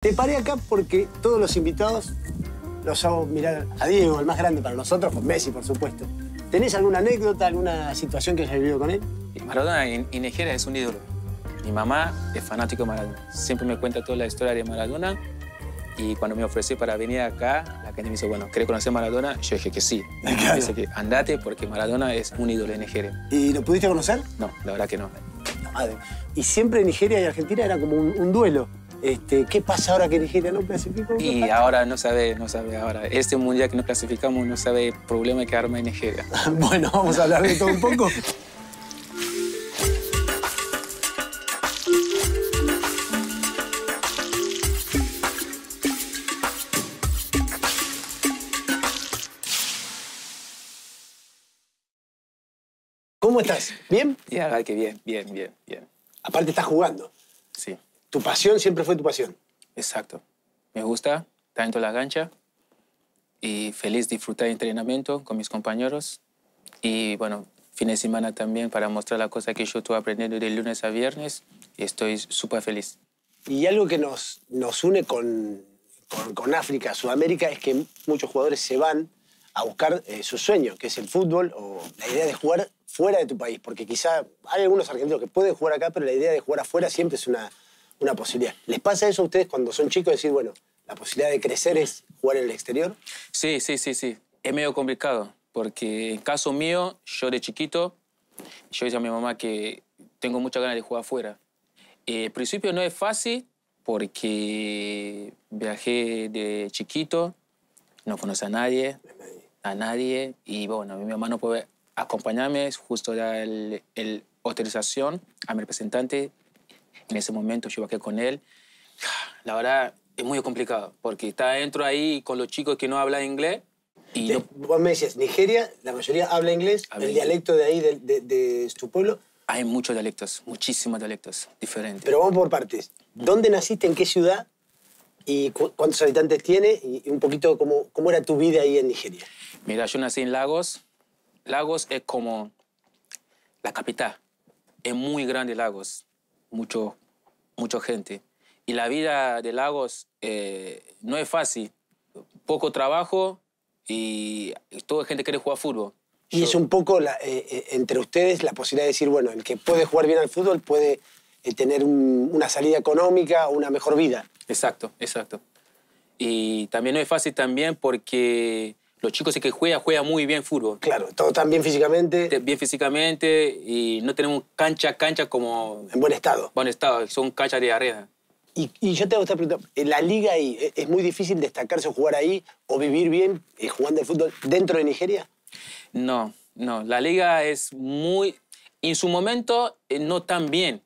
Te paré acá porque todos los invitados los hago mirar a Diego, el más grande para nosotros, con Messi, por supuesto. ¿Tenés alguna anécdota, alguna situación que hayas vivido con él? Maradona y Nigeria es un ídolo. Mi mamá es fanático de Maradona. Siempre me cuenta toda la historia de Maradona. Y cuando me ofrecí para venir acá, la gente me dice, bueno, ¿querés conocer a Maradona? Yo dije que sí. Dice que andate porque Maradona es un ídolo en Nigeria. ¿Y lo pudiste conocer? No, la verdad que no. madre. Ah, y siempre Nigeria y Argentina era como un duelo. Este, ¿Qué pasa ahora que Nigeria no clasificó? Y ahora no sabe, no sabe ahora. Este mundial que no clasificamos no sabe el problema que arma en Nigeria. bueno, vamos a hablar de todo un poco. ¿Cómo estás? ¿Bien? Ya, que bien, bien, bien, bien. Aparte estás jugando. Sí tu pasión siempre fue tu pasión. Exacto. Me gusta tanto la gancha y feliz disfrutar entrenamiento con mis compañeros. Y bueno, fin de semana también para mostrar la cosa que yo estuve aprendiendo de lunes a viernes. Y estoy súper feliz. Y algo que nos, nos une con, con, África, Sudamérica, es que muchos jugadores se van a buscar eh, su sueño, que es el fútbol o la idea de jugar fuera de tu país. Porque quizá hay algunos argentinos que pueden jugar acá, pero la idea de jugar afuera siempre es una, una posibilidad. ¿Les pasa eso a ustedes cuando son chicos? Decir, bueno, la posibilidad de crecer es jugar en el exterior. Sí, sí, sí, sí. Es medio complicado, porque en caso mío, yo de chiquito, yo decía a mi mamá que tengo muchas ganas de jugar afuera. Eh, principio no es fácil porque viajé de chiquito, no conocí a nadie, a nadie, y bueno, mi mamá no puede acompañarme, justo la el, el autorización a mi representante en ese momento yo bajé con él. La verdad, es muy complicado, porque está dentro ahí con los chicos que no hablan inglés. Y no... Vos me decías, Nigeria, la mayoría habla inglés, el dialecto de ahí, de, de, tu pueblo. Hay muchos dialectos, muchísimos dialectos diferentes. Pero vamos por partes. ¿Dónde naciste, en qué ciudad y cuántos habitantes tiene? Y un poquito cómo, cómo era tu vida ahí en Nigeria. Mira, yo nací en Lagos. Lagos es como la capital. Es muy grande Lagos mucho, mucha gente. Y la vida de Lagos eh, no es fácil. Poco trabajo y, y toda gente quiere jugar fútbol. Y es un poco eh, eh, entre ustedes la posibilidad de decir, bueno, el que puede jugar bien al fútbol puede tener una salida económica, una mejor vida. Exacto, exacto. Y también no es fácil también porque los chicos que juegan, juega muy bien fútbol. Claro, todos están bien físicamente. Bien físicamente y no tenemos cancha, cancha como... En buen estado. Buen estado, son canchas de arena. Y, y, yo te voy esta pregunta, ¿en la liga ahí e, es muy difícil destacarse o jugar ahí o vivir bien eh, jugando el fútbol dentro de Nigeria? No, no, la liga es muy... En su momento eh, no tan bien,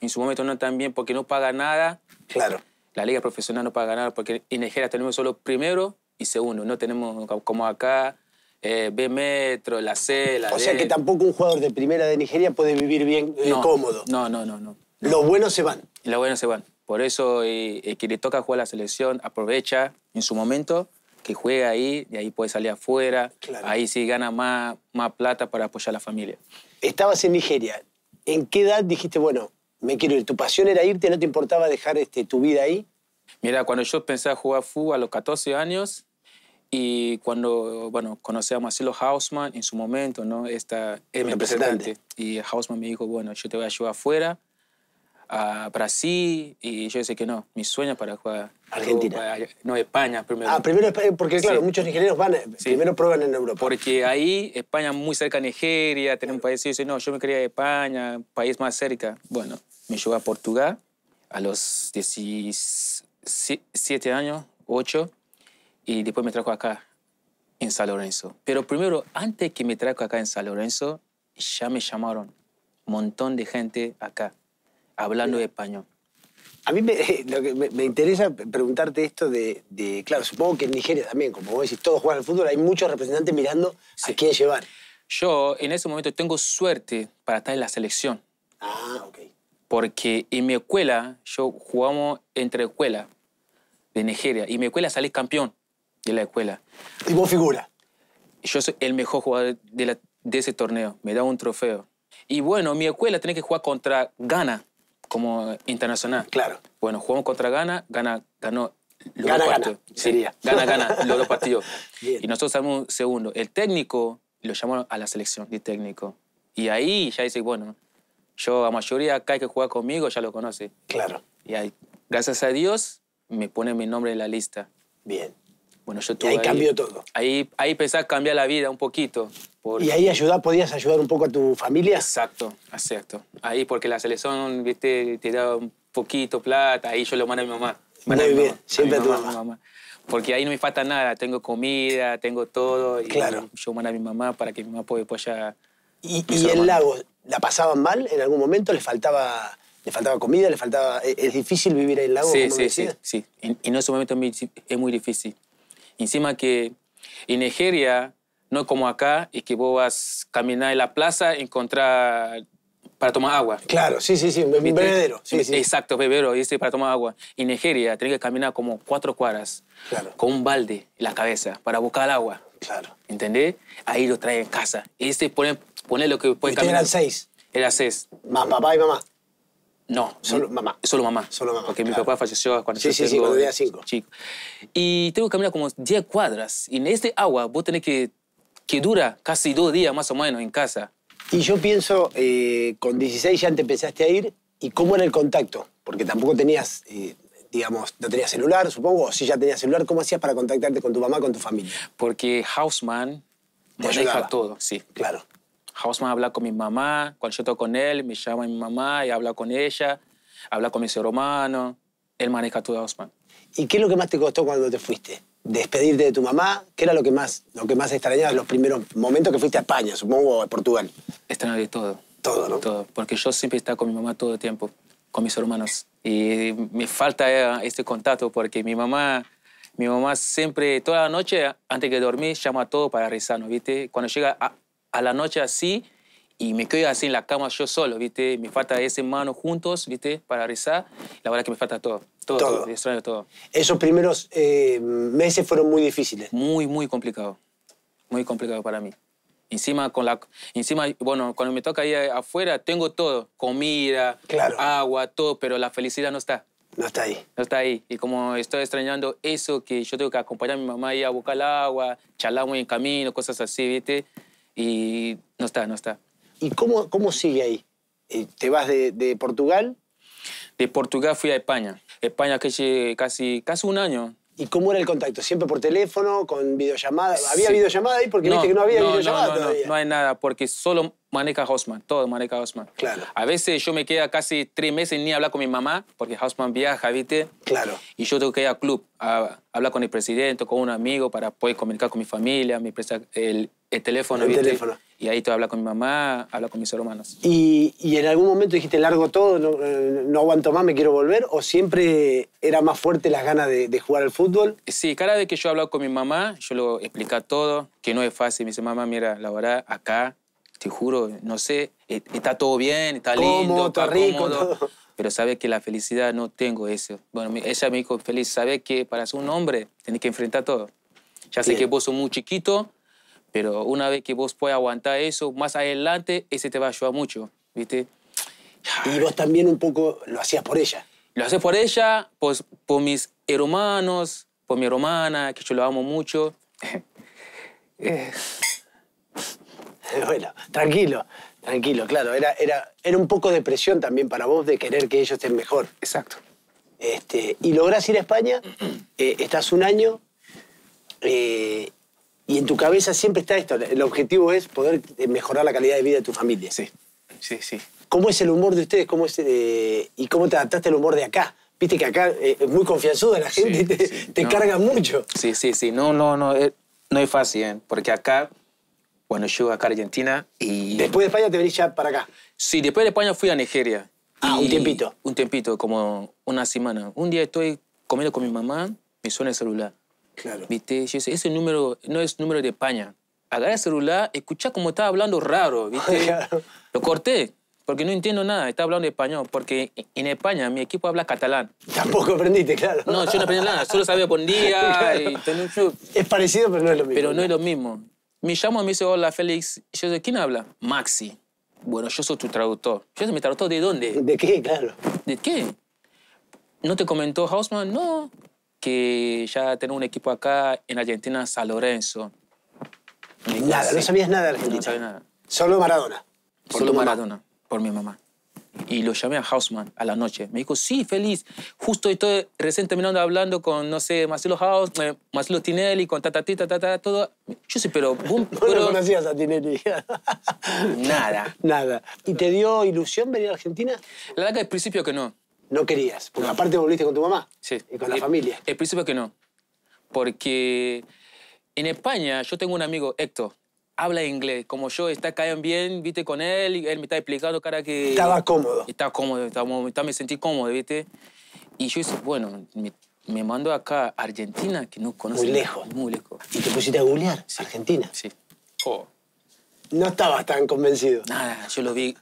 en su momento no tan bien porque no paga nada. Claro. La liga profesional no paga nada porque en Nigeria tenemos solo primero, y segundo. No tenemos como acá eh, B metro, la C, la O sea que tampoco un jugador de primera de Nigeria puede vivir bien eh, cómodo. No, no, no, no. Los buenos se van. Los buenos se van. Por eso eh, el que le toca jugar a la selección aprovecha en su momento que juega ahí, de ahí puede salir afuera, ahí sí gana más, más plata para apoyar a la familia. Estabas en Nigeria, ¿en qué edad dijiste, bueno, me quiero ir? ¿Tu pasión era irte, no te importaba dejar este, tu vida ahí? Mira, cuando yo pensé a jugar fútbol a los 14 años y cuando, bueno, conocí a Marcelo Hausman en su momento, ¿no? Esta, mi representante. Y Hausman me dijo, bueno, yo te voy a llevar afuera, a Brasil, y yo dije que no, mi sueño para jugar. Argentina. Eh, no, España primero. Ah, primero España, porque claro, muchos nigerianos van, eh, primero prueban en Europa. Porque ahí España muy cerca de Nigeria, tener un país, y yo dije, no, yo me quería España, país más cerca. Bueno, me llevó a Portugal a los 16 siete años, ocho, y después me trajo acá, en San Lorenzo. Pero primero, antes que me trajo acá en San Lorenzo, ya me llamaron un montón de gente acá, hablando español. A mí me, lo que me, interesa preguntarte esto de, de, claro, supongo que en Nigeria también, como vos decís, todos juegan al fútbol, hay muchos representantes mirando a quién llevar. Yo en ese momento tengo suerte para estar en la selección. Ah, ok. Porque en mi escuela, yo jugamos entre escuelas, de Nigeria. Y mi escuela salí campeón de la escuela. ¿Y vos figura? Yo soy el mejor jugador de, ese torneo. Me da un trofeo. Y bueno, mi escuela tiene que jugar contra Ghana como internacional. Claro. Bueno, jugamos contra Ghana. Ghana ganó los gana, Gana, sería. Gana, gana los dos partidos. Y nosotros salimos segundo. El técnico lo llamaron a la selección de técnico. Y ahí ya dice, bueno, yo a mayoría acá hay que jugar conmigo, ya lo conoce. Claro. Y ahí, gracias a Dios, me pone mi nombre en la lista. Bien. Bueno, yo tuve y ahí, cambió todo. Ahí, ahí cambiar la vida un poquito. ¿Y ahí ayudar, podías ayudar un poco a tu familia? Exacto, exacto. Ahí porque la selección, viste, te da un poquito plata, ahí yo lo mando a mi mamá. Muy bien, siempre a, tu mamá. Porque ahí no me falta nada, tengo comida, tengo todo. Y claro. Yo mando a mi mamá para que mi mamá pueda ¿Y, y el lago, la pasaban mal en algún momento? ¿Les faltaba le faltaba comida, le faltaba... E, es difícil vivir en el lago. Sí, como sí, sí, sí. Y, en ese momento es muy difícil. Encima que en Nigeria, no como acá, y que vos vas a caminar en la plaza encontrar para tomar agua. Claro, sí, sí, sí, un bebedero. Sí, sí. Exacto, bebedero, para tomar agua. En Nigeria tenés que caminar como cuatro cuadras claro. con un balde en la cabeza para buscar agua. Claro. ¿Entendés? Ahí lo traen en casa. Y este pone, lo que puede caminar. eran seis? Era seis. Más papá y mamá. No, solo mamá. Solo mamá. Solo Porque mi papá falleció cuando yo sí, sí, cuando tenía cinco. Chico. Y tengo que caminar como 10 cuadras. Y en este agua vos tenés que, que dura casi dos días más o menos en casa. Y yo pienso, eh, con 16 ya te empezaste a ir. ¿Y cómo era el contacto? Porque tampoco tenías, eh, digamos, no tenías celular, supongo. O si ya tenías celular, ¿cómo hacías para contactarte con tu mamá, con tu familia? Porque Houseman te todo, sí. Claro. Hausman habla con mi mamá, cuando yo estoy con él, me llama mi mamá y habla con ella, habla con mi hermanos, Él maneja todo Hausman. ¿Y qué es lo que más te costó cuando te fuiste? Despedirte de tu mamá, ¿qué era lo que más, lo que más extrañabas los primeros momentos que fuiste a España, supongo, o a Portugal? Extrañaba todo. Todo, ¿no? Todo, porque yo siempre estaba con mi mamá todo el tiempo, con mis hermanos. Y me falta eh, este contacto porque mi mamá, mi mamá siempre, toda la noche, antes de dormir, llama a todo para ¿no ¿viste? Cuando llega a a la noche así y me quedo así en la cama yo solo, ¿viste? Me falta ese mano juntos, ¿viste? Para rezar. La verdad que me falta todo. Todo, todo. extraño todo. Esos primeros eh, meses fueron muy difíciles. Muy, muy complicado. Muy complicado para mí. Encima, con la, encima, bueno, cuando me toca ahí afuera, tengo todo. Comida, agua, todo, pero la felicidad no está. No está ahí. No está ahí. Y como estoy extrañando eso, que yo tengo que acompañar a mi mamá y a buscar el agua, charlamos en camino, cosas así, ¿viste? y no está, no está. ¿Y cómo, cómo sigue ahí? Eh, ¿Te vas de, Portugal? De Portugal fui a España. España que casi, casi un año. ¿Y cómo era el contacto? ¿Siempre por teléfono, con videollamada? ¿Había sí. videollamada ahí? Porque no, viste que no había no, videollamada no, no, No, hay nada, porque solo maneja Hausman, todo maneja Hausman. Claro. A veces yo me queda casi tres meses ni hablar con mi mamá, porque Hausman viaja, ¿viste? Claro. Y yo tengo que ir al club a hablar con el presidente, con un amigo, para poder comunicar con mi familia, mi empresa, el, el teléfono, Y ahí tú hablas con mi mamá, hablas con mis hermanos. ¿Y, ¿Y, en algún momento dijiste, largo todo, no, eh, no, aguanto más, me quiero volver? ¿O siempre era más fuerte las ganas de, de jugar al fútbol? Sí, cada vez que yo hablaba con mi mamá, yo lo explicaba todo, que no es fácil. Me dice, mamá, mira, la verdad, acá, te juro, no sé, eh, está todo bien, está lindo, está, rico, Pero sabes que la felicidad no tengo eso. Bueno, ella me dijo, feliz, sabes que para ser un hombre tenés que enfrentar todo. Ya sé que vos sos muy chiquito, pero una vez que vos puedas aguantar eso, más adelante, ese te va a ayudar mucho, ¿viste? Y vos también un poco lo hacías por ella. Lo hacía por ella, por, pues, por mis hermanos, por mi hermana, que yo lo amo mucho. Eh. Bueno, tranquilo, tranquilo, claro. Era, era, era un poco de presión también para vos de querer que ellos estén mejor. Exacto. Este, y lográs ir a España, eh, estás un año, eh, y en tu cabeza siempre está esto. El objetivo es poder eh, mejorar la calidad de vida de tu familia. Sí, sí, sí. ¿Cómo es el humor de ustedes? ¿Cómo es, eh, ¿Y cómo te adaptaste al humor de acá? Viste que acá eh, es muy confianzudo la gente, te, carga mucho. Sí, sí, sí. No, no, no. no es fácil, porque acá, bueno, yo acá a Argentina y... Después de España te venís ya para acá. Sí, después de España fui a Nigeria. Ah, un tiempito. Un tiempito, como una semana. Un día estoy comiendo con mi mamá, me suena el celular Claro. ¿Viste? ese número no es número de España. Agarré el celular, escuché como estaba hablando raro, ¿viste? Lo corté, porque no entiendo nada, estaba hablando español, porque en España mi equipo habla catalán. Tampoco aprendiste, claro. No, yo no aprendí nada, solo sabía con día. Es parecido, pero no es lo mismo. Pero no, es lo mismo. Me llamo me dice, hola, Félix. yo digo, ¿quién habla? Maxi. Bueno, yo soy tu traductor. Yo soy mi traductor, ¿de dónde? ¿De qué, claro? ¿De qué? ¿No te comentó Hausman? No que ya tengo un equipo acá en Argentina, San Lorenzo. Nada, no sabías nada de Argentina. Solo Maradona. Por Solo Maradona, por mi mamá. Y lo llamé a Hausman a la noche. Me dijo, sí, feliz. Justo estoy recién terminando hablando con, no sé, Marcelo Haus, eh, Marcelo Tinelli, con Tata ta, Tata todo. Yo sé, pero... no conocías a Tinelli. nada. Nada. ¿Y te dio ilusión venir a Argentina? La verdad que al principio que no. No querías, porque aparte volviste con tu mamá y con la familia. El principio es que no, porque en España yo tengo un amigo, Héctor, habla inglés, como yo, está caen bien, viste, con él, y él me está explicando cara que... Estaba cómodo. Estaba cómodo, estaba, me sentí cómodo, viste. Y yo dije, bueno, me, mandó mando acá a Argentina, que no conozco. Muy lejos. Muy lejos. ¿Y te pusiste a googlear? Argentina. Sí. Oh. No estaba tan convencido. Nada, yo lo vi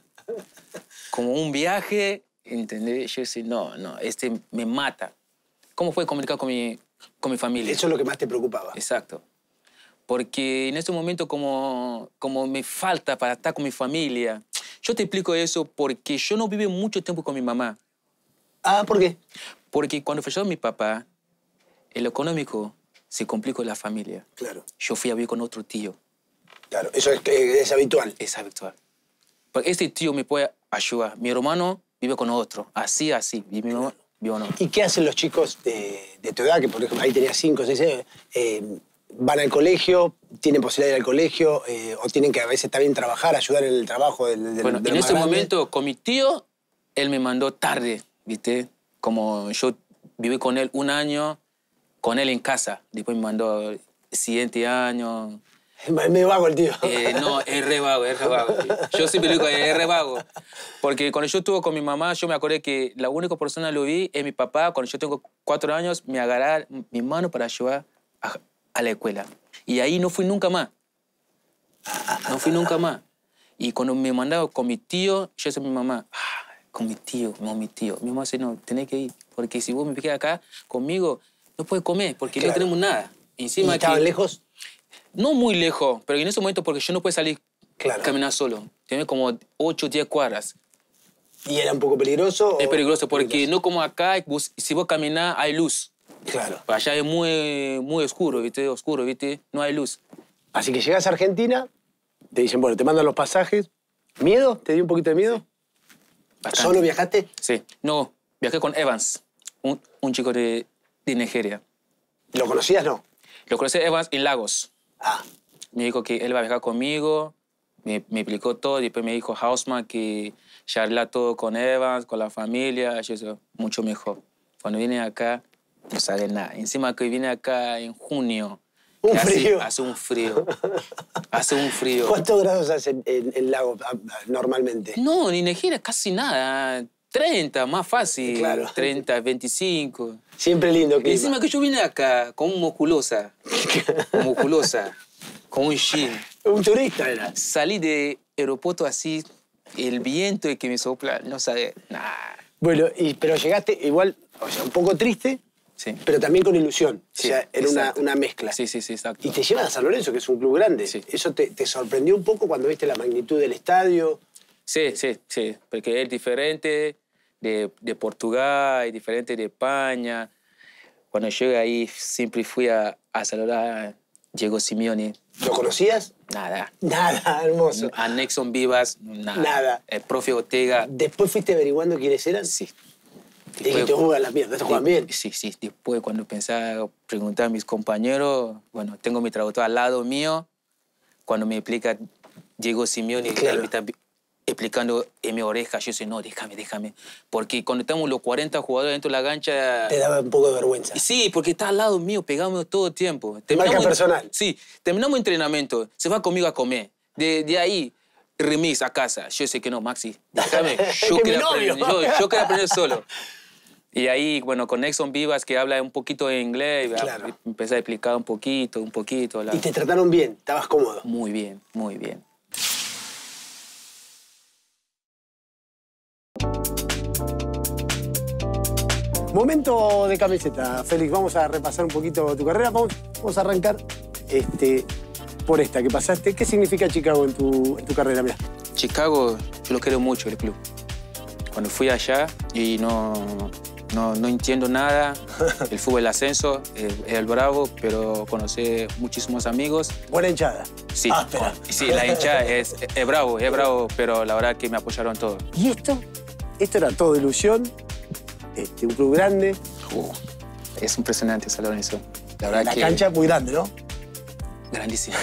como un viaje ¿Entendés? Yo decía, no, no, este me mata. ¿Cómo fue comunicar con mi, con mi familia? Eso es lo que más te preocupaba. Exacto. Porque en este momento, como, como me falta para estar con mi familia, yo te explico eso porque yo no viví mucho tiempo con mi mamá. Ah, ¿por qué? Porque cuando falleció mi papá, el económico se complicó la familia. Claro. Yo fui a vivir con otro tío. Claro, eso es, es habitual. Es habitual. Porque este tío me puede ayudar. Mi hermano vive con otro. Así, así. Vivo, con no. ¿Y qué hacen los chicos de, tu edad, que por ejemplo ahí tenías cinco, seis años? Eh, ¿Van al colegio? ¿Tienen posibilidad de ir al colegio? Eh, ¿O tienen que a veces también trabajar, ayudar en el trabajo del, del Bueno, en ese momento con mi tío, él me mandó tarde, ¿viste? Como yo viví con él un año, con él en casa. Después me mandó el siguiente año es medio vago el tío. Eh, no, es re vago, es re vago. Yo siempre digo, es re vago. Porque cuando yo estuve con mi mamá, yo me acordé que la única persona que lo vi es mi papá. Cuando yo tengo cuatro años, me agarraba mi mano para llevar a, la escuela. Y ahí no fui nunca más. No fui nunca más. Y cuando me mandaba con mi tío, yo decía a mi mamá, ah, con mi tío, no, mi tío. Mi mamá dice, no, tenés que ir, porque si vos me quedas acá conmigo, no puedes comer, porque no tenemos nada. Encima ¿Y lejos? no muy lejos, pero en ese momento porque yo no podía salir claro. a caminar solo. Tenía como 8 o 10 cuadras. ¿Y era un poco peligroso? Es peligroso porque no como acá, si vos caminás hay luz. Claro. Allá es muy, muy oscuro, ¿viste? Oscuro, ¿viste? No hay luz. Así que llegas a Argentina, te dicen, bueno, te mandan los pasajes. ¿Miedo? ¿Te dio un poquito de miedo? ¿Solo viajaste? Sí. No, viajé con Evans, un, chico de, Nigeria. ¿Lo conocías, no? Lo conocí Evans en Lagos. Me dijo que él va a viajar conmigo, me, explicó todo, y después me dijo Hausman que charla todo con Evans, con la familia, eso mucho mejor. Cuando vine acá, no sale nada. Encima que vine acá en junio. Un hace, frío. Hace un frío. Hace un frío. ¿Cuántos grados hace el, el lago ah, normalmente? No, ni Nigeria, casi nada. 30, más fácil. Claro. 30, 25. Siempre lindo Que Encima que yo vine acá con un musculosa. musculosa. Con un jean. Un turista era. Salí de aeropuerto así, el viento y que me sopla, no sabe nada. Bueno, y, pero llegaste igual, o sea, un poco triste, sí. pero también con ilusión. o sea, era una, mezcla. Sí, sí, sí, exacto. Y te llevas a San Lorenzo, que es un club grande. ¿Eso te, te sorprendió un poco cuando viste la magnitud del estadio? Sí, sí, sí, porque es diferente de, de Portugal, diferente de España. Cuando llegué ahí siempre fui a, a saludar Diego Simeone. ¿Lo conocías? Nada. Nada, hermoso. A Nexon Vivas, nada. Nada. El profe Ortega. ¿Después fuiste averiguando quiénes eran? Sí. que te juegan las mierdas, te bien. Sí, sí. Después, cuando pensaba preguntar a mis compañeros, bueno, tengo mi traductor al lado mío, cuando me explica Diego Simeone, claro explicando en mi oreja. Yo decía, no, déjame, déjame. Porque cuando estamos los 40 jugadores dentro de la cancha... Te daba un poco de vergüenza. Sí, porque está al lado mío, pegamos todo el tiempo. Marca personal. Sí, terminamos entrenamiento, se va conmigo a comer. De, ahí, remis a casa. Yo sé que no, Maxi, déjame. Yo, mi aprender, yo, yo aprender solo. Y ahí, bueno, con Exxon Vivas, que habla un poquito de inglés, claro. a explicar un poquito, un poquito. ¿Y te trataron bien? ¿Estabas cómodo? Muy bien, muy bien. Momento de camiseta, Félix. Vamos a repasar un poquito tu carrera. Vamos, vamos a arrancar este, por esta que pasaste. ¿Qué significa Chicago en tu, en tu carrera? Mira, Chicago, yo lo quiero mucho, el club. Cuando fui allá y no, no, no entiendo nada, el fútbol, ascenso, el, eh, el, bravo, pero conocí muchísimos amigos. Buena hinchada. Sí, ah, sí la hinchada es bravo, es bravo, pero la verdad que me apoyaron todos. ¿Y esto? Esto era todo ilusión, este, un club grande. Uh, es impresionante San Lorenzo. La, verdad la cancha es muy grande, ¿no? Grandísima.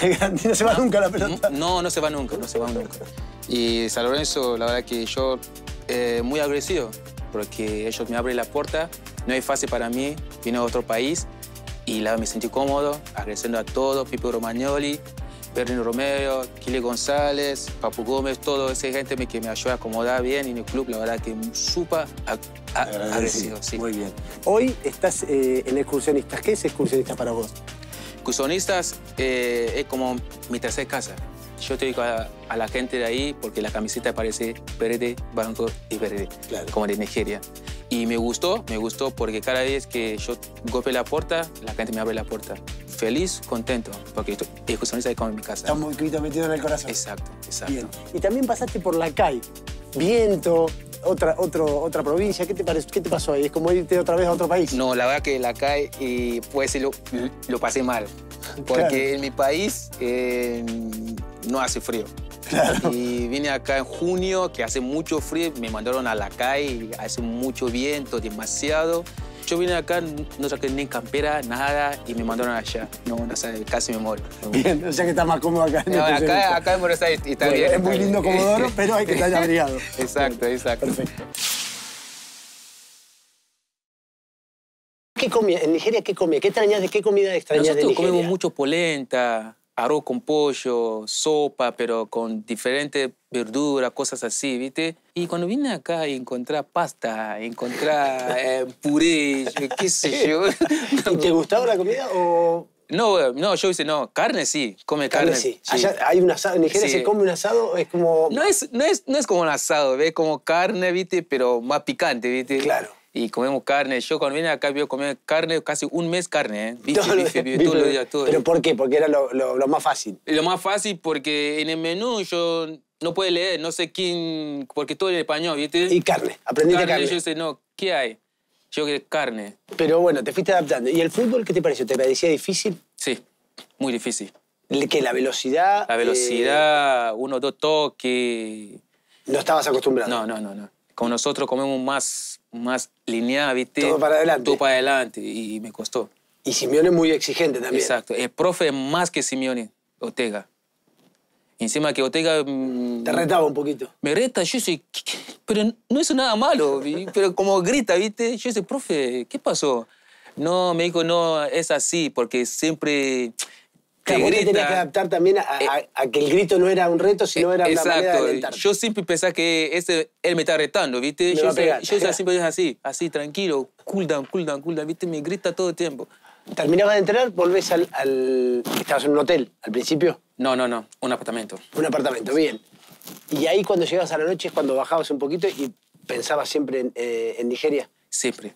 no se va nunca la pelota. No, no se va nunca, no se va nunca. Y San Lorenzo, la verdad que yo eh, muy agresivo. porque ellos me abren la puerta, no es fácil para mí, vine a otro país y la, me sentí cómodo, agradeciendo a todos, Pipo Romagnoli, Berlino Romeo, Kili González, Papu Gómez, toda esa gente que me ayudó a acomodar bien en el club, la verdad que súper agradecido. Sí. Muy bien. Hoy estás eh, en Excursionistas. ¿Qué es Excursionistas para vos? Excursionistas eh, es como mi tercera casa. Yo te digo a, la gente de ahí porque la camiseta parece verde, blanco y verde, como de Nigeria. Y me gustó, me gustó porque cada vez que yo golpe la puerta, la gente me abre la puerta feliz, contento, porque como en mi casa. Está muy metido en el corazón. Exacto, exacto. Y también pasaste por la calle, viento, otra, otra provincia. ¿Qué te, parece? ¿Qué te pasó ahí? ¿Es como irte otra vez a otro país? No, la verdad que la calle, y pues lo, lo pasé mal. Porque en mi país em, no hace frío. Y vine acá en junio, que hace mucho frío, me mandaron a la calle, hace mucho viento, demasiado yo vine acá, no saqué ni campera, nada, y me mandaron allá. No, no sé, casi me muero. Bien, o sea que está más cómodo acá. No, acá, acá, en Buenos está bien. Es muy lindo Comodoro, pero hay que estar abrigado. Exacto, exacto. Perfecto. ¿Qué comía? ¿En Nigeria qué comía? ¿Qué extrañas de qué comida extrañas de Nigeria? comemos mucho polenta, arroz con pollo, sopa, pero con diferentes verduras, cosas así, ¿viste? Y cuando vine acá y encontré pasta, encontré eh, puré, qué sé yo. te gustaba la comida o...? No, no, yo hice no, carne sí, come carne. sí. hay un asado, en Nigeria se come un asado, es como... No es, no es como un asado, es como carne, viste, pero más picante, viste. Claro y comemos carne. Yo cuando vine acá yo comía carne, casi un mes carne, ¿eh? Bife, todo bife, todo día, todo. ¿Pero por qué? Porque era lo, lo, más fácil. Lo más fácil porque en el menú yo no puedo leer, no sé quién, porque todo en español, ¿viste? Y carne, aprendí carne. carne. Yo sé, no, ¿qué hay? Yo quería carne. Pero bueno, te fuiste adaptando. ¿Y el fútbol qué te pareció? ¿Te parecía difícil? Sí, muy difícil. ¿Que la velocidad? La velocidad, uno uno, dos toques. No estabas acostumbrado. No, no, no, no. como nosotros comemos más más lineal, ¿viste? Todo para adelante. Todo para adelante y, me costó. Y Simeone es muy exigente también. Exacto. El profe es más que Simeone, Ortega. Encima que Otega... Mm, Te retaba un poquito. Me reta, yo soy... Pero no es nada malo, pero como grita, ¿viste? Yo soy, profe, ¿qué pasó? No, me dijo, no, es así, porque siempre sea, que adaptar también eh, a, que el grito no era un reto, sino eh, era una manera de alentar. Yo siempre pensaba que ese, él me estaba retando, ¿viste? yo, siempre dije así, así, tranquilo, cool down, cool down, cool down, ¿viste? Me grita todo el tiempo. ¿Terminabas de entrenar? ¿Volvés al, ¿Estabas en un hotel al principio? No, no, no, un apartamento. Un apartamento, bien. Y ahí cuando llegabas a la noche es cuando bajabas un poquito y pensabas siempre en, eh, en Nigeria. Siempre.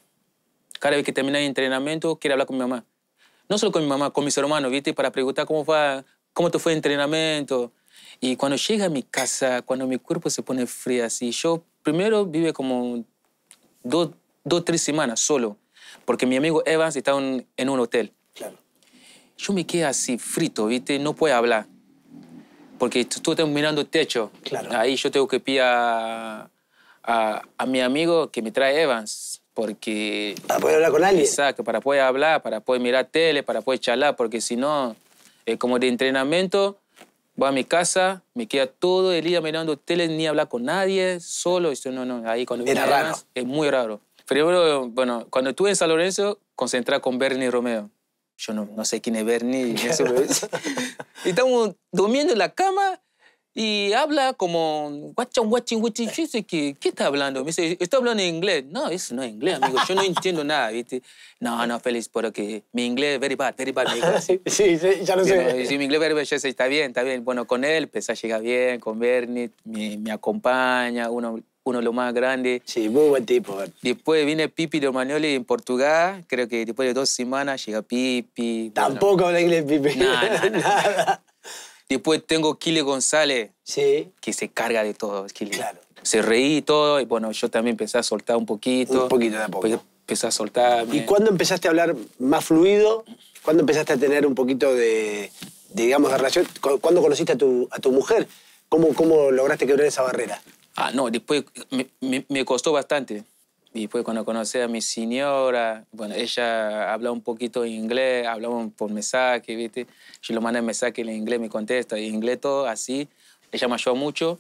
Cada vez que terminaba el entrenamiento, quería hablar con mi mamá no solo con mi mamá, con mis hermanos, ¿viste? Para preguntar cómo, fue, cómo te fue el entrenamiento. Y cuando llega a mi casa, cuando mi cuerpo se pone frío así, yo primero vive como dos, dos, tres semanas solo, porque mi amigo Evans está en, un hotel. Claro. Yo me quedé así, frito, ¿viste? No puedo hablar. Porque tú, mirando el techo. Claro. Ahí yo tengo que pedir a mi amigo que me trae Evans. Porque... Para poder hablar con alguien. Exacto, para poder hablar, para poder mirar tele, para poder charlar, porque si no, eh, como de entrenamiento, voy a mi casa, me queda todo el día mirando tele, ni hablar con nadie, solo, y no, no, ahí cuando... Era raro. es muy raro. Pero bueno, cuando estuve en San Lorenzo, concentré con Bernie Romeo. Yo no, no sé quién es Bernie. y estamos durmiendo en la cama y habla como, ¿qué, ¿qué está hablando? Me dice, ¿está hablando en inglés? No, eso no es inglés, amigo. Yo no entiendo nada, ¿viste? No, no, feliz, porque mi inglés very bad, very bad. malo. sí, sí, ya lo sé. mi inglés very bad. está bien, está bien. Bueno, con él, pues, llega bien, con Bernie, me, me acompaña, uno uno de los más grandes. Sí, muy buen tipo. Eh. Después viene Pipi Manoli en Portugal, creo que después de dos semanas llega Pipi. Tampoco bueno. habla inglés Pipi. nada. nada. Después tengo Kile González, sí. que se carga de todo, Se reí y todo, y bueno, yo también empecé a soltar un poquito. Un poquito de a poco. Pues, empecé a soltar. ¿Y cuándo empezaste a hablar más fluido? ¿Cuándo empezaste a tener un poquito de, digamos, de relación? ¿Cuándo conociste a tu, mujer? ¿Cómo, ¿Cómo lograste quebrar esa barrera? Ah, no, después me costó bastante. Y pues cuando conocí a mi señora, bueno, ella hablaba un poquito inglés, hablamos por mensaje, ¿viste? Yo le mandé mensaje en inglés, me contesta, en inglés todo así. Ella me ayudó mucho,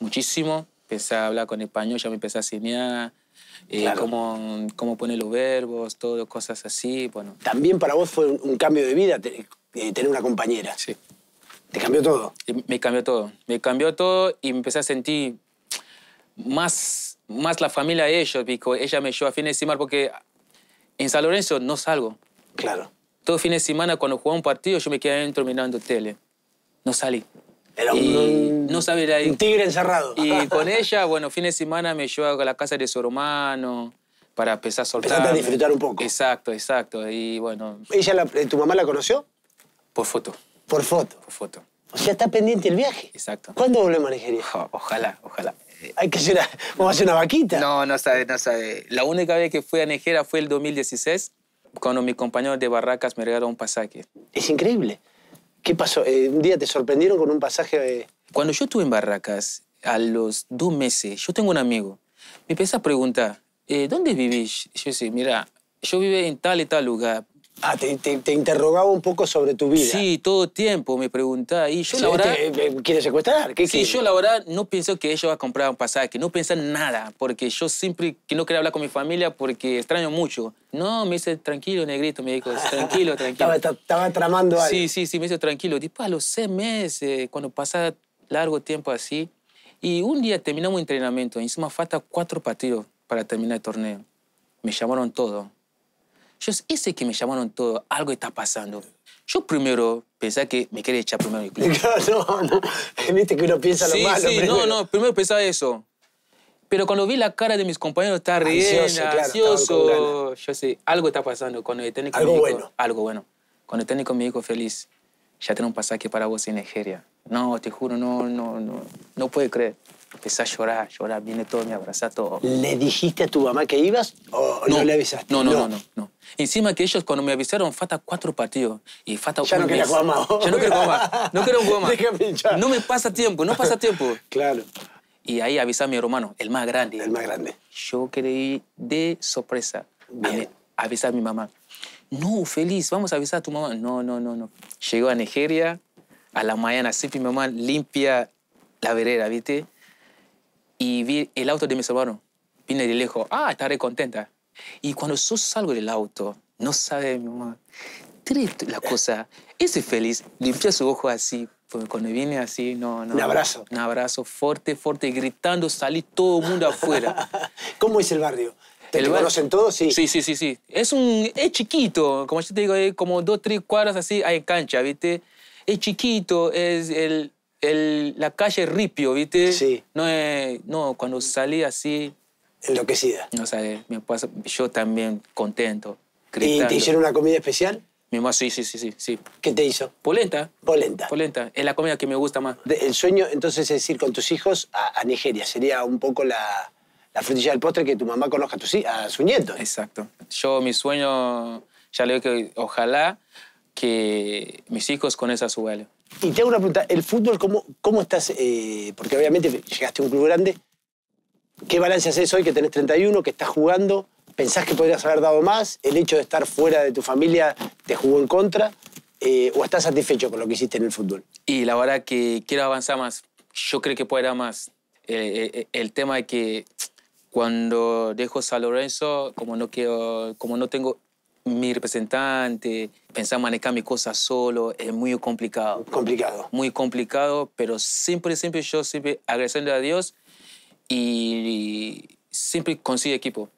muchísimo. Empecé a hablar con español, ya me empecé a enseñar eh, cómo, poner los verbos, todo, cosas así, bueno. También para vos fue un cambio de vida eh, tener una compañera. Sí. ¿Te cambió todo? Me cambió todo. Me cambió todo y me empecé a sentir más más la familia de ellos, porque ella me llevó a fin de semana, porque en San Lorenzo no salgo. Claro. Todo fin de semana, cuando jugaba un partido, yo me quedaba adentro mirando tele. No salí. Era un, no sabía, un tigre encerrado. Y con ella, bueno, fines de semana me llevaba a la casa de su hermano para empezar a soltar. Para a disfrutar un poco. Exacto, exacto. Y bueno. ¿Ella, eh, tu mamá la conoció? Por foto. Por foto. Por foto. O sea, está pendiente el viaje. Exacto. ¿Cuándo volvemos a Nigeria? ojalá, ojalá. hay que hacer vamos a una vaquita. No, no sabe, no sabe. La única vez que fui a Nejera fue el 2016, cuando mi compañero de Barracas me regaló un pasaje. Es increíble. ¿Qué pasó? Eh, un día te sorprendieron con un pasaje. De... Eh. Cuando yo estuve en Barracas, a los dos meses, yo tengo un amigo. Me empieza a preguntar, eh, ¿dónde vivís? Yo decía, mira, yo vivo en tal y tal lugar. Ah, te, interrogaba un poco sobre tu vida. Sí, todo el tiempo me preguntaba. Y yo, la eh, eh, ¿Quiere secuestrar? sí, yo, la verdad, no pienso que ella va a comprar un pasaje. No pensé nada. Porque yo siempre que no quería hablar con mi familia porque extraño mucho. No, me dice tranquilo, negrito. Me dijo, tranquilo, tranquilo. estaba, tramando algo. Sí, sí, sí, me dice tranquilo. Después, a los seis meses, cuando pasa largo tiempo así. Y un día terminamos entrenamiento. Encima, falta cuatro partidos para terminar el torneo. Me llamaron todo yo hice que me llamaron todo, algo está pasando. Yo primero pensé que me quería echar primero del no, no. Viste que uno piensa lo malo. Sí, primero. no, no. Primero pensaba eso. Pero cuando vi la cara de mis compañeros, está riendo, ansioso. yo sé, algo está pasando. Cuando el algo bueno. Algo bueno. Cuando el técnico me dijo, Feliz, ya tengo un pasaje para vos en Nigeria. No, te juro, no, no, no. No puede creer. Empecé a llorar, llorar, viene todo, me abraza todo. ¿Le dijiste a tu mamá que ibas o no, no le avisaste? No, no, no, no, Encima que ellos cuando me avisaron, falta cuatro partidos y falta ya un no quiero Ya no quiero jugar No quiero jugar más. No me pasa tiempo, no pasa tiempo. claro. Y ahí avisa a mi hermano, el más grande. El más grande. Yo creí de sorpresa. avisar a mi mamá. No, feliz, vamos a avisar a tu mamá. No, no, no, no. Llegó a Nigeria, a la mañana, sí mi mamá limpia la vereda, ¿viste? y vi el auto de mi hermano, Vine de lejos, ah, estaré contenta. Y cuando yo salgo del auto, no sabe mi mamá, la cosa, ese feliz, limpia su ojo así, cuando viene así, no, no. Un abrazo. Un abrazo fuerte, fuerte, gritando, salí todo el mundo afuera. ¿Cómo es el barrio? ¿Te, conocen todos? Sí. Sí, sí, sí, sí. Es, un, es chiquito, como yo te digo, es como dos, tres cuadras así, hay cancha, ¿viste? Es chiquito, es el, la calle Ripio, ¿viste? Sí. No, no, cuando salí así... Enloquecida. No sé, yo también contento. ¿Y te hicieron una comida especial? Mi mamá, sí, sí, sí, sí, sí. ¿Qué te hizo? Polenta. Polenta. Polenta. Es la comida que me gusta más. el sueño, entonces, es ir con tus hijos a, Nigeria. Sería un poco la, frutilla del postre que tu mamá conozca a, tus, a su nieto. Exacto. Yo, mi sueño, ya le digo que ojalá que mis hijos con esa su y te hago una pregunta, ¿el fútbol cómo, cómo estás? Eh, porque obviamente llegaste a un club grande. ¿Qué balance haces hoy que tenés 31, que estás jugando? ¿Pensás que podrías haber dado más? ¿El hecho de estar fuera de tu familia te jugó en contra? Eh, ¿O estás satisfecho con lo que hiciste en el fútbol? Y la verdad que quiero avanzar más. Yo creo que puedo más. Eh, el tema de que cuando dejo San Lorenzo, como no, quiero, como no tengo mi representante, pensar manejar mi cosas solo, es muy complicado. Complicado. Muy complicado, pero siempre, siempre yo siempre agradeciendo a Dios y, siempre consigo equipo.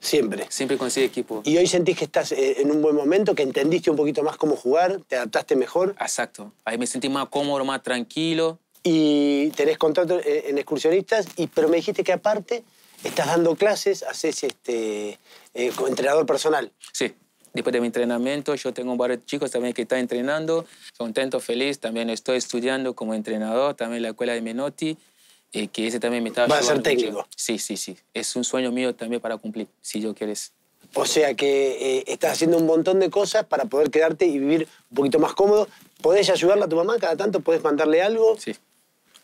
Siempre. Siempre consigo equipo. ¿Y hoy sentís que estás eh, en un buen momento, que entendiste un poquito más cómo jugar, te adaptaste mejor? Exacto. Ahí me sentí más cómodo, más tranquilo. Y tenés contacto eh, en excursionistas, y, pero me dijiste que aparte estás dando clases, haces este, eh, entrenador personal. Sí. Después de mi entrenamiento, yo tengo varios chicos también que están entrenando. Contento, feliz. También estoy estudiando como entrenador, también en la escuela de Menotti, eh, que ese también me está ¿Va a ser técnico? Sí, sí, sí. Es un sueño mío también para cumplir, si yo quieres. O sea que eh, estás haciendo un montón de cosas para poder quedarte y vivir un poquito más cómodo. ¿Podés ayudarle a tu mamá cada tanto? ¿Podés mandarle algo? Sí. Ese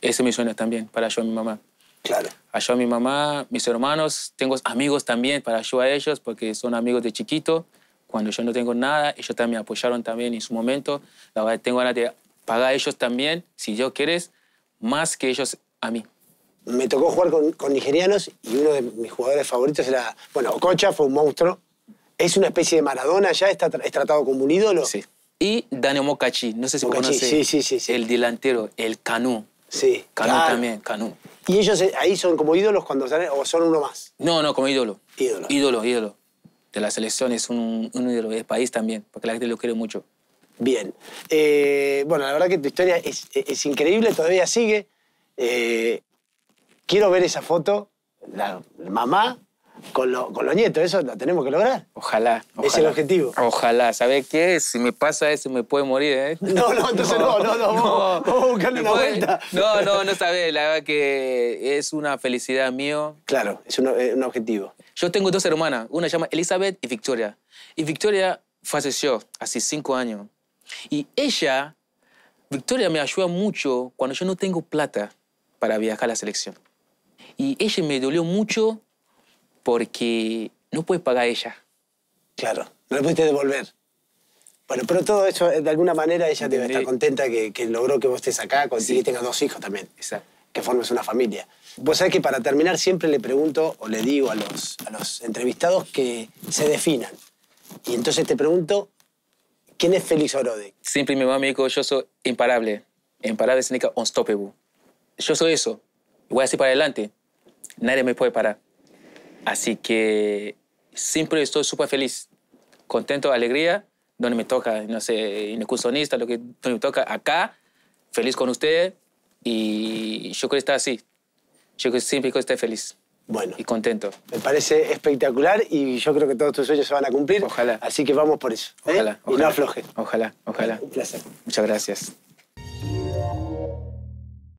es mi sueño también, para ayudar a mi mamá. Claro. Ayudar a mi mamá, mis hermanos. Tengo amigos también para ayudar a ellos, porque son amigos de chiquito cuando yo no tengo nada, ellos también me apoyaron también en su momento. La verdad, tengo ganas de pagar a ellos también, si yo quieres, más que ellos a mí. Me tocó jugar con, nigerianos y uno de mis jugadores favoritos era, bueno, Okocha fue un monstruo. Es una especie de Maradona ya, está, es tratado como un ídolo. Sí. Y Daniel Mokachi, no sé si conoces. sí, sí, sí, sí, el delantero, el Canú. Sí. Canú también, Canú. ¿Y ellos eh, ahí son como ídolos cuando salen o son uno más? No, no, como ídolo. Ídolo. Ídolo, ídolo de la selección, es un, un ídolo del país también, porque la gente lo quiere mucho. Bien. Eh, bueno, la verdad que tu historia es, es, increíble, todavía sigue. Eh, quiero ver esa foto, la mamá con, con los nietos, eso lo tenemos que lograr. Ojalá, ojalá. Es el objetivo. Ojalá, ¿sabes qué? Si me pasa eso, me puede morir, ¿eh? No, no, entonces no, no, no, no. Vamos, a buscarle una vuelta. No, no, no sabes, la verdad que es una felicidad mío. Claro, es un, un objetivo. Yo tengo dos hermanas, una se llama Elizabeth y Victoria. Y Victoria falleció hace cinco años. Y ella, Victoria me ayuda mucho cuando yo no tengo plata para viajar a la selección. Y ella me dolió mucho porque no puede pagar ella. Claro, no le pudiste devolver. Bueno, pero todo eso, eh, de alguna manera, ella debe estar contenta que, que logró que vos estés acá, que sí. tengas dos hijos también. Exacto que formes una familia. Pues sabés que para terminar siempre le pregunto o le digo a los, a los entrevistados que se definan. Y entonces te pregunto, ¿quién es Félix Orode? Siempre mi mamá me dijo, yo soy imparable. Imparable significa unstoppable. Yo soy eso. Voy así para adelante. Nadie me puede parar. Así que siempre estoy súper feliz, contento, alegría, donde me toca, no sé, en lo que me toca acá, feliz con ustedes, y yo que está así. Yo que siempre quiero estar feliz. Bueno. Y contento. Me parece espectacular y yo creo que todos tus sueños se van a cumplir. Ojalá. Así que vamos por eso. Ojalá, ¿eh? ojalá, Y no afloje. Ojalá, ojalá. Un placer. Muchas gracias.